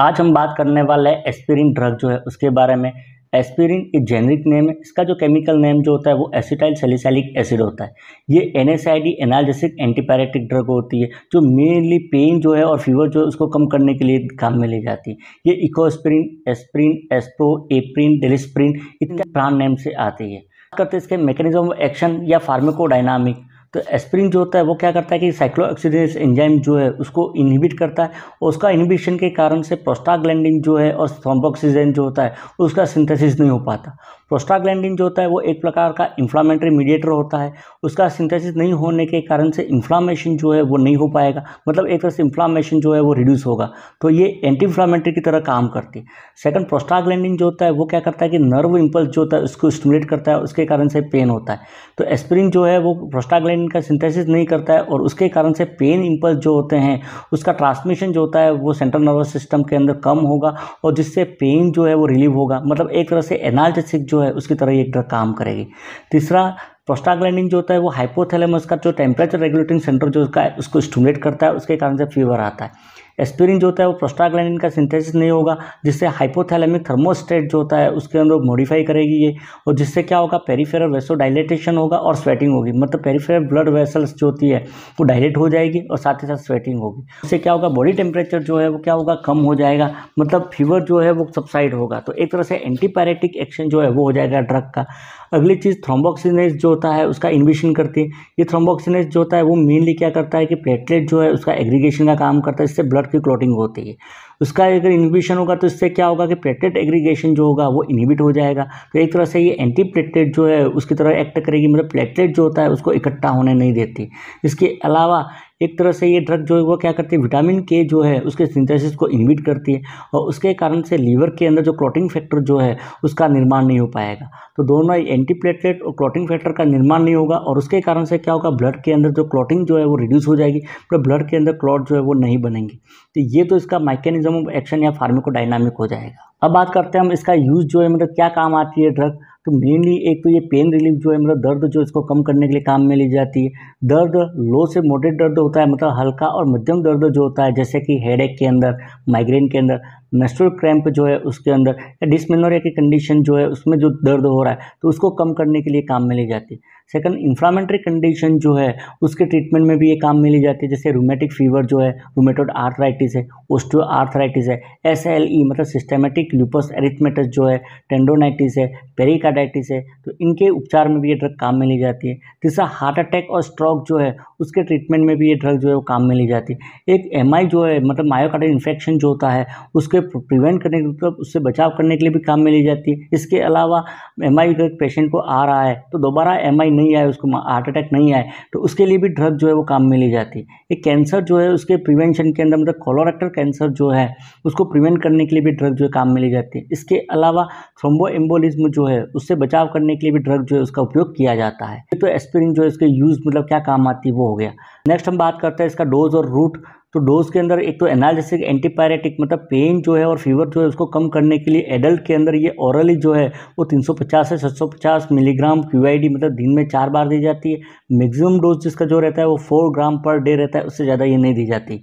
आज हम बात करने वाले हैं एस्पिरिन ड्रग जो है उसके बारे में एस्पिरिन एक जेनरिक नेम है इसका जो केमिकल नेम जो होता है वो एसिटाइल सेलिसलिक एसिड होता है ये N S I D analgesic antipyretic drug होती है जो मेनली पेन जो है और फीवर जो है उसको कम करने के लिए काम में ले जाती है ये इकोस्प्रिन एस्प्रिन एस्प्रो एप्रिन डेलिस्प्रिन इतने प्राण नेम से आती है करते इसके मैकेनिज्म एक्शन या फार्मेकोडाइनामिक तो एस्प्रिन जो होता है वो क्या करता है कि साइक्लोऑक्सीडेज एंजाइम जो है उसको इनहिबिट करता है और उसका इनहिबिशन के कारण से प्रोस्टाग्लैंडिन जो है और थ्रोम्बोक्सीजन जो होता है उसका सिंथेसिस नहीं हो पाता प्रोस्टाग्लैंडिन जो होता है वो एक प्रकार का इन्फ्लामेटरी मीडिएटर होता है उसका सिंथेसिस नहीं होने के कारण से इन्फ्लामेशन जो है वो नहीं हो पाएगा मतलब एक तरह से इन्फ्लामेशन जो है वो रिड्यूस होगा तो ये एंटी इन्फ्लामेटरी की तरह काम करती है सेकंड प्रोस्टाग्लैंडिन जो होता है वो क्या करता है कि नर्व इम्पल्स जो होता है उसको स्टिमुलेट करता है उसके कारण से पेन होता है तो एस्प्रिन जो है वो प्रोस्टाग्लैंड आयोडीन का सिंथेसिस नहीं करता है और उसके कारण से पेन इम्पल्स जो होते हैं उसका ट्रांसमिशन जो होता है वो सेंट्रल नर्वस सिस्टम के अंदर कम होगा और जिससे पेन जो है वो रिलीव होगा मतलब एक तरह से एनाल्जेसिक जो है उसकी तरह एक ड्रग काम करेगी तीसरा प्रोस्टाग्लैंडिंग जो होता है वो हाइपोथैलेमस का जो टेम्परेचर रेगुलेटिंग सेंटर जो उसका उसको स्टूमुलेट करता है उसके कारण से फीवर आता है एस्पिरिन जो होता है वो प्रोस्टाग्लैंडिन का सिंथेसिस नहीं होगा जिससे हाइपोथैलेमिक थर्मोस्टेट जो होता है उसके अंदर मॉडिफाई करेगी ये और जिससे क्या होगा पेरीफेरल वैसो डायलेटेशन होगा और स्वेटिंग होगी मतलब पेरीफेरल ब्लड वेसल्स जो होती है वो डायलेट हो जाएगी और साथ ही साथ स्वेटिंग होगी उससे क्या होगा बॉडी टेम्परेचर जो है वो क्या होगा कम हो जाएगा मतलब फीवर जो है वो सबसाइड होगा तो एक तरह से एंटीपायरेटिक एक्शन जो है वो हो जाएगा ड्रग का अगली चीज़ थ्रोम्बोक्सीनेस जो होता है उसका इन्विशन करती है ये थ्रोम्बोक्सीनेस जो होता है वो मेनली क्या करता है कि प्लेटलेट जो है उसका एग्रीगेशन का काम करता है इससे ब्लड की क्लोटिंग होती है उसका अगर इनिबिशन होगा तो इससे क्या होगा कि प्लेटलेट एग्रीगेशन जो होगा वो इनिबिट हो जाएगा तो एक तरह से ये एंटी प्लेटलेट जो है उसकी तरह एक्ट करेगी मतलब प्लेटलेट जो होता है उसको इकट्ठा होने नहीं देती इसके अलावा एक तरह से ये ड्रग जो है वो क्या करती है विटामिन के जो है उसके सिंथेसिस को इन्विट करती है और उसके कारण से लीवर के अंदर जो क्लॉटिंग फैक्टर जो है उसका निर्माण नहीं हो पाएगा तो दोनों एंटीप्लेटलेट और क्लॉटिंग फैक्टर का निर्माण नहीं होगा और उसके कारण से क्या होगा ब्लड के अंदर जो क्लॉटिंग जो है वो रिड्यूस हो जाएगी पर ब्लड के अंदर क्लॉट जो है वो नहीं बनेंगे तो ये तो इसका माइकेनिज्म ऑफ एक्शन या फार्मेकोडाइनामिक हो जाएगा अब बात करते हैं हम इसका यूज़ जो है मतलब क्या काम आती है ड्रग तो मेनली एक तो ये पेन रिलीफ जो है मतलब दर्द जो इसको कम करने के लिए काम में ली जाती है दर्द लो से मोटेट दर्द होता है मतलब हल्का और मध्यम दर्द जो होता है जैसे कि हेड के अंदर माइग्रेन के अंदर मेस्ट्रोल क्रैम्प जो है उसके अंदर या डिसमेनोरिया की कंडीशन जो है उसमें जो दर्द हो रहा है तो उसको कम करने के लिए काम में ली जाती है सेकंड इन्फ्लामेंट्री कंडीशन जो है उसके ट्रीटमेंट में भी ये काम मिली जाती है जैसे रोमेटिक फीवर जो है रोमेटोड आर्थराइटिस है ओस्टियो आर्थराइटिस है एस एल ई मतलब सिस्टेमेटिक ल्यूपस एरिथमेटस जो है टेंडोनाइटिस है पेरिकाडाइटिस है तो इनके उपचार में भी ये ड्रग काम में ली जाती है तीसरा हार्ट अटैक और स्ट्रोक जो है उसके ट्रीटमेंट में भी ये ड्रग जो है वो काम में ली जाती है एक एम जो है मतलब मायोकार्डियल इन्फेक्शन जो होता है उसके प्रिवेंट करने के मतलब उससे बचाव करने के लिए भी काम में ली जाती है इसके अलावा एम आई पेशेंट को आ रहा है तो दोबारा एम आई नहीं आए उसको हार्ट अटैक नहीं आए तो उसके लिए भी ड्रग जो है वो काम में ली जाती है एक कैंसर जो है उसके प्रिवेंशन के अंदर मतलब कोलोरेक्टर कैंसर जो है उसको प्रिवेंट करने के लिए भी ड्रग जो है काम में ली जाती है इसके अलावा थ्रोम्बो एम्बोलिज्म जो है उससे बचाव करने के लिए भी ड्रग जो है उसका उपयोग किया जाता है तो एस्पिरिन जो है इसके यूज़ मतलब क्या काम आती है वो हो गया नेक्स्ट हम बात करते हैं इसका डोज और रूट तो डोज के अंदर एक तो एनालिसिक एंटीपायरेटिक मतलब पेन जो है और फीवर जो है उसको कम करने के लिए एडल्ट के अंदर ये औरली जो है वो 350 से 650 मिलीग्राम क्यू मतलब दिन में चार बार दी जाती है मैक्सिमम डोज जिसका जो रहता है वो फोर ग्राम पर डे रहता है उससे ज़्यादा ये नहीं दी जाती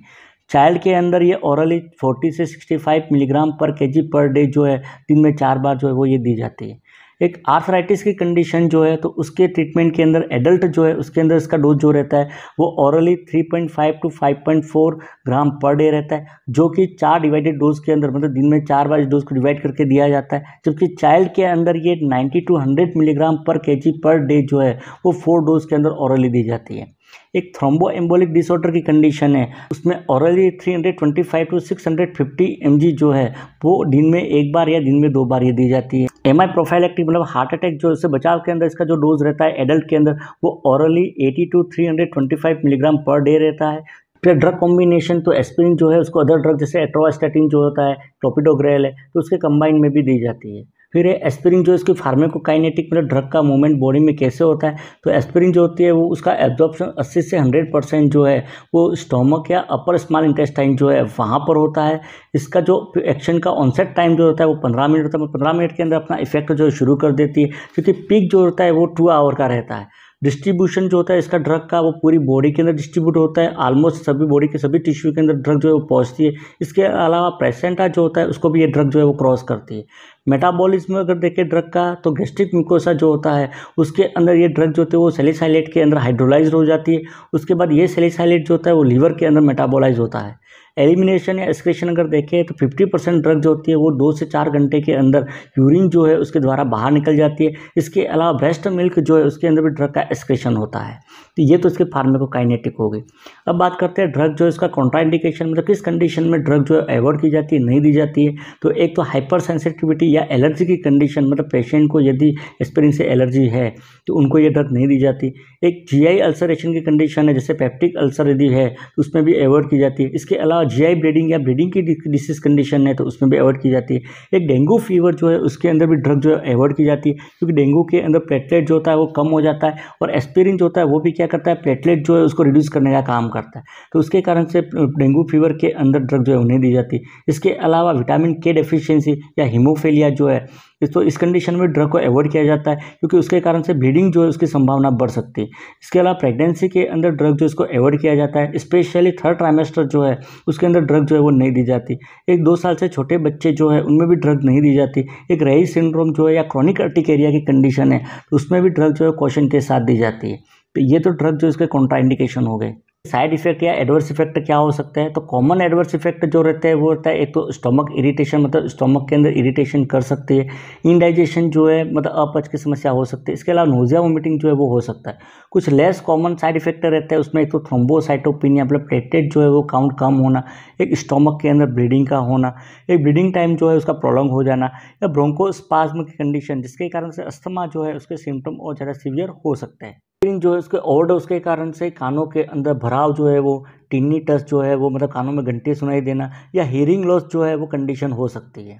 चाइल्ड के अंदर ये औरली फोर्टी से सिक्सटी मिलीग्राम पर के पर डे जो है दिन में चार बार जो है वो ये दी जाती है एक आर्थराइटिस की कंडीशन जो है तो उसके ट्रीटमेंट के अंदर एडल्ट जो है उसके अंदर इसका डोज जो रहता है वो औरली 3.5 टू 5.4 ग्राम पर डे रहता है जो कि चार डिवाइडेड डोज के अंदर मतलब दिन में चार बार इस डोज को डिवाइड करके दिया जाता है जबकि चाइल्ड के अंदर ये ninety two hundred milligram per के पर डे जो है वो फोर डोज के अंदर औरली दी जाती है एक थ्रोम्बो एम्बोलिक डिसऑर्डर की कंडीशन है उसमें औरली 325 टू 650 एमजी जो है वो दिन में एक बार या दिन में दो बार ये दी जाती है एम आई प्रोफाइल एक्टिव मतलब हार्ट अटैक जो इससे बचाव के अंदर इसका जो डोज रहता है एडल्ट के अंदर वो orally 80 to 325 milligram per day रहता है फिर ड्रग कॉम्बिनेशन तो एस्पिरिन जो है उसको अदर ड्रग जैसे एट्रोस्टेटिन जो होता है टोपिडोग्रेल है तो उसके कंबाइन में भी दी जाती है फिर ये एस्पिरिन जो इसकी फार्मेकोकाइनेटिक मतलब ड्रग का मूवमेंट बॉडी में कैसे होता है तो एस्पिरिन जो होती है वो उसका एब्जॉर्प्शन 80 से 100 परसेंट जो है वो स्टोमक या अपर स्मॉल इंटेस्टाइन जो है वहाँ पर होता है इसका जो एक्शन का ऑनसेट टाइम जो होता है वो पंद्रह मिनट होता है पंद्रह मिनट के अंदर अपना इफेक्ट जो शुरू कर देती है क्योंकि पीक जो होता है वो टू आवर का रहता है डिस्ट्रीब्यूशन जो होता है इसका ड्रग का वो पूरी बॉडी के अंदर डिस्ट्रीब्यूट होता है ऑलमोस्ट सभी बॉडी के सभी टिश्यू के अंदर ड्रग जो है वो पहुँचती है इसके अलावा प्रेसेंटा जो होता है उसको भी ये ड्रग जो है वो क्रॉस करती है मेटाबॉलिज्म अगर देखें ड्रग का तो गैस्ट्रिक म्यूकोसा जो होता है उसके अंदर ये ड्रग जो होती है वो सेलिसाइलेट के अंदर हाइड्रोलाइज हो जाती है उसके बाद ये सेलिसाइलेट जो होता है वो लीवर के अंदर मेटाबोलाइज होता है एलिमिनेशन या एक्सक्रेशन अगर देखें तो फिफ्टी परसेंट ड्रग जो होती है वो दो से चार घंटे के अंदर यूरिन जो है उसके द्वारा बाहर निकल जाती है इसके अलावा ब्रेस्ट मिल्क जो है उसके अंदर भी ड्रग का एक्सक्रेशन होता है तो ये तो इसके फार्मेकोकाइनेटिक हो गई अब बात करते हैं ड्रग जो है इसका कॉन्ट्राइंडिकेशन मतलब किस कंडीशन में ड्रग जो है अवॉइड की जाती है नहीं दी जाती है तो एक तो हाइपर सेंसिटिविटी या एलर्जी की कंडीशन मतलब पेशेंट को यदि एक्सपीरियंस से एलर्जी है तो उनको ये ड्रग नहीं दी जाती एक आई अल्सरेशन की कंडीशन है जैसे पेप्टिक अल्सर यदि है तो उसमें भी अवॉइड की जाती है इसके अलावा जीआई ब्रीडिंग या ब्रीडिंग की डिसीज कंडीशन है तो उसमें भी अवॉइड की जाती है एक डेंगू फीवर जो है उसके अंदर भी ड्रग जो है अवॉइड की जाती है क्योंकि डेंगू के अंदर प्लेटलेट जो होता है वो कम हो जाता है और एस्पिरिन जो होता है वो भी क्या करता है प्लेटलेट जो है उसको रिड्यूस करने का काम करता है तो उसके कारण से डेंगू फीवर के अंदर ड्रग जो है उन्हें दी जाती है इसके अलावा विटामिन के डेफिशियंसी या हीमोफेलिया जो है इस तो इस कंडीशन में ड्रग को अवॉइड किया जाता है क्योंकि उसके कारण से ब्लीडिंग जो है उसकी संभावना बढ़ सकती है इसके अलावा प्रेगनेंसी के अंदर ड्रग जो इसको अवॉइड किया जाता है स्पेशली थर्ड ट्राइमेस्टर जो है उसके अंदर ड्रग जो है वो नहीं दी जाती एक दो साल से छोटे बच्चे जो है उनमें भी ड्रग नहीं दी जाती एक रही सिंड्रोम जो है या क्रॉनिक अर्टिकेरिया की कंडीशन है उसमें भी ड्रग जो है क्वेश्चन के साथ दी जाती है तो ये तो ड्रग जो इसके कॉन्ट्राइंडिकेशन हो गए साइड इफेक्ट या एडवर्स इफेक्ट क्या हो सकता है तो कॉमन एडवर्स इफेक्ट जो रहते हैं वो रहता है एक तो स्टोमक इरिटेशन मतलब स्टोमक के अंदर इरिटेशन कर सकती है इनडाइजेशन जो है मतलब अपच की समस्या हो सकती है इसके अलावा नोजिया वोमिटिंग जो है वो हो सकता है कुछ लेस कॉमन साइड इफेक्ट रहते हैं उसमें एक तो थ्रोम्बोसाइटोपिनिया मतलब प्लेटेड जो है वो काउंट कम होना एक स्टोमक के अंदर ब्लीडिंग का होना एक ब्लीडिंग टाइम जो है उसका प्रोलॉन्ग हो जाना या ब्रोंकोस्पाज्म की कंडीशन जिसके कारण से अस्थमा जो है उसके सिम्टम और ज़्यादा सीवियर हो सकते हैं फिर जो है उसके ओवरडोज के कारण से कानों के अंदर भराव जो है वो टिन्नी टच जो है वो मतलब कानों में घंटे सुनाई देना या हियरिंग लॉस जो है वो कंडीशन हो सकती है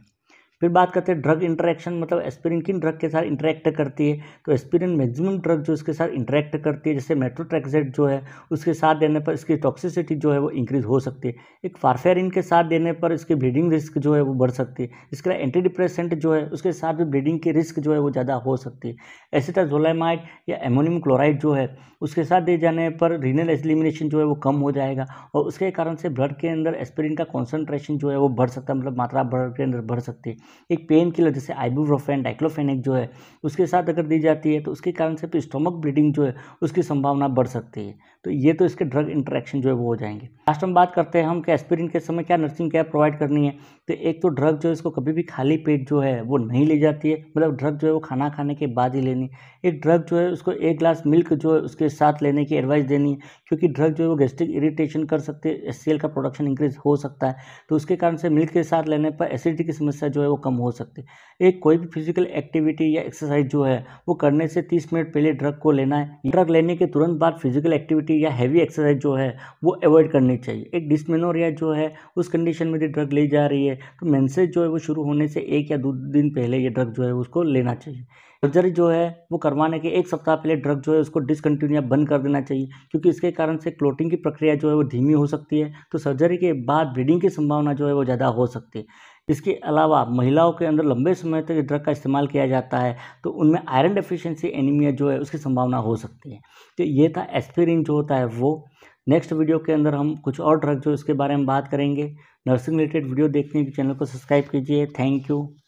फिर बात करते हैं ड्रग इंटरेक्शन मतलब एस्पिरिन किन ड्रग के साथ इंटरेक्ट करती है तो एस्पिरिन मैक्सिमम ड्रग जो इसके साथ इंटरेक्ट करती है जैसे मेट्रोट्रेक्जेट जो है उसके साथ देने पर इसकी टॉक्सिसिटी जो है वो इंक्रीज हो सकती है एक फारफेरिन के साथ देने पर इसकी ब्लीडिंग रिस्क जो है वो बढ़ सकती है इसके लिए एंटी डिप्रेसेंट जो है उसके साथ भी ब्लीडिंग की रिस्क जो है वो ज़्यादा हो सकती है एसिटाजोलामाइड या एमोनियम क्लोराइड जो है उसके साथ दिए जाने पर रीनल एलिमिनेशन जो है वो कम हो जाएगा और उसके कारण से ब्लड के अंदर एस्पिरिन का कॉन्सेंट्रेशन जो है वो बढ़ सकता है मतलब मात्रा ब्लड के अंदर बढ़ सकती है एक पेन किलर जैसे आइबूब्रोफेन डाइक्लोफेनिक जो है उसके साथ अगर दी जाती है तो उसके कारण से फिर स्टोमक ब्लीडिंग जो है उसकी संभावना बढ़ सकती है तो ये तो इसके ड्रग इंटरेक्शन जो है वो हो जाएंगे लास्ट हम बात करते हैं हम कि एस्पिरिन के समय क्या नर्सिंग केयर प्रोवाइड करनी है तो एक तो ड्रग जो है इसको कभी भी खाली पेट जो है वो नहीं ले जाती है मतलब ड्रग जो है वो खाना खाने के बाद ही लेनी एक ड्रग जो है उसको एक ग्लास मिल्क जो है उसके साथ लेने की एडवाइस देनी है क्योंकि ड्रग जो है वो गैस्ट्रिक इरीटेशन कर सकते हैं एस का प्रोडक्शन इंक्रीज हो सकता है तो उसके कारण से मिल्क के साथ लेने पर एसिडिटी की समस्या जो है वो कम हो सकती है एक कोई भी फिजिकल एक्टिविटी या एक्सरसाइज जो है वो करने से तीस मिनट पहले ड्रग को लेना है ड्रग लेने के तुरंत बाद फिजिकल एक्टिविटी एक्टिविटी या हैवी एक्सरसाइज जो है वो अवॉइड करनी चाहिए एक डिसमेनोरिया जो है उस कंडीशन में यदि ड्रग ली जा रही है तो मैंसेज जो है वो शुरू होने से एक या दो दिन पहले ये ड्रग जो है उसको लेना चाहिए सर्जरी जो है वो करवाने के एक सप्ताह पहले ड्रग जो है उसको डिसकंटिन्यू या बंद कर देना चाहिए क्योंकि इसके कारण से क्लोटिंग की प्रक्रिया जो है वो धीमी हो सकती है तो सर्जरी के बाद ब्लीडिंग की संभावना जो है वो ज़्यादा हो सकती है इसके अलावा महिलाओं के अंदर लंबे समय तक ड्रग का इस्तेमाल किया जाता है तो उनमें आयरन डेफिशिएंसी एनीमिया जो है उसकी संभावना हो सकती है तो ये था एस्पिरिन जो होता है वो नेक्स्ट वीडियो के अंदर हम कुछ और ड्रग जो इसके बारे में बात करेंगे नर्सिंग रिलेटेड वीडियो देखने के चैनल को सब्सक्राइब कीजिए थैंक यू